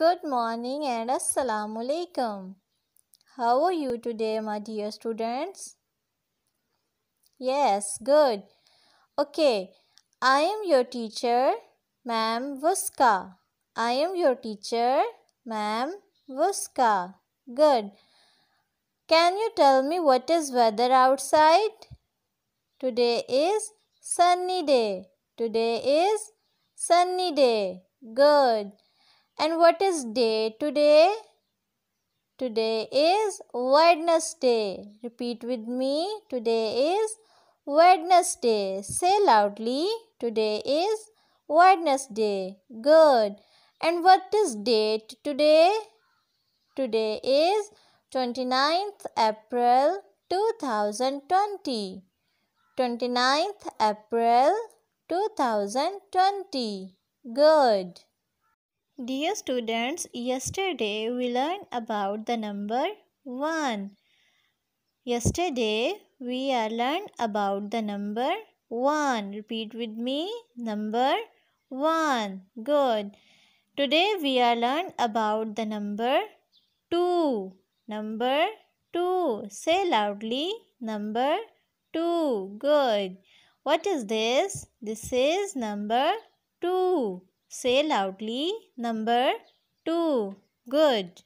Good morning and Assalamu Alaikum. How are you today, my dear students? Yes, good. Okay, I am your teacher, Ma'am Vuska. I am your teacher, Ma'am Vuska. Good. Can you tell me what is weather outside? Today is sunny day. Today is sunny day. Good. And what is day today? Today is Wednesday. Repeat with me. Today is Wednesday. Say loudly. Today is Wednesday. Good. And what is date today? Today is 29th April 2020. 29th April 2020. Good. Dear students, yesterday we learned about the number 1. Yesterday we learned about the number 1. Repeat with me, number 1. Good. Today we are learned about the number 2. Number 2. Say loudly, number 2. Good. What is this? This is number 2. Say loudly number 2. Good.